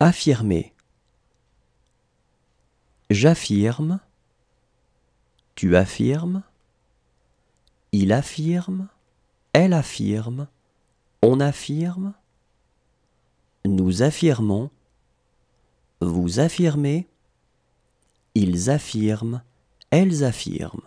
Affirmer. J'affirme. Tu affirmes. Il affirme. Elle affirme. On affirme. Nous affirmons. Vous affirmez. Ils affirment. Elles affirment.